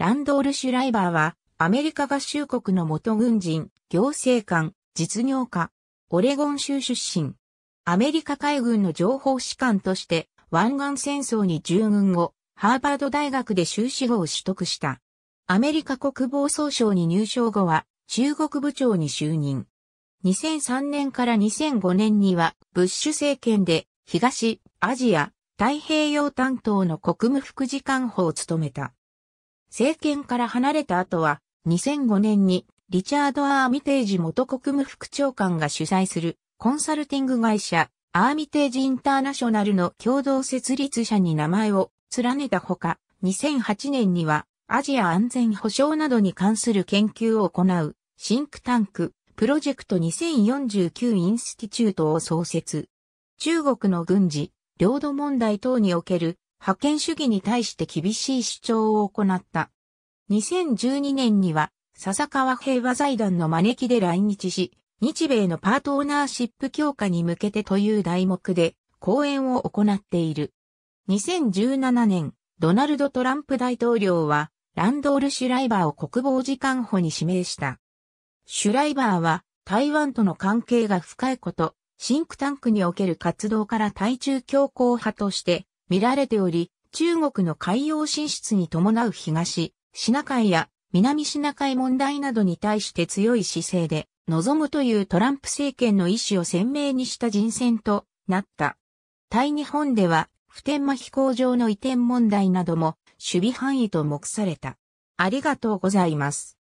ランドール・シュライバーは、アメリカ合衆国の元軍人、行政官、実業家、オレゴン州出身。アメリカ海軍の情報士官として、湾岸戦争に従軍後、ハーバード大学で修士号を取得した。アメリカ国防総省に入省後は、中国部長に就任。2003年から2005年には、ブッシュ政権で、東、アジア、太平洋担当の国務副次官補を務めた。政権から離れた後は、2005年にリチャード・アーミテージ元国務副長官が主催するコンサルティング会社、アーミテージインターナショナルの共同設立者に名前を連ねたほか、2008年にはアジア安全保障などに関する研究を行うシンクタンク、プロジェクト2049インスティチュートを創設。中国の軍事、領土問題等における覇権主義に対して厳しい主張を行った。2012年には、笹川平和財団の招きで来日し、日米のパートナーシップ強化に向けてという題目で講演を行っている。2017年、ドナルド・トランプ大統領は、ランドール・シュライバーを国防次官補に指名した。シュライバーは、台湾との関係が深いこと、シンクタンクにおける活動から対中強硬派として、見られており、中国の海洋進出に伴う東、シナ海や南シナ海問題などに対して強い姿勢で臨むというトランプ政権の意思を鮮明にした人選となった。対日本では普天間飛行場の移転問題なども守備範囲と目された。ありがとうございます。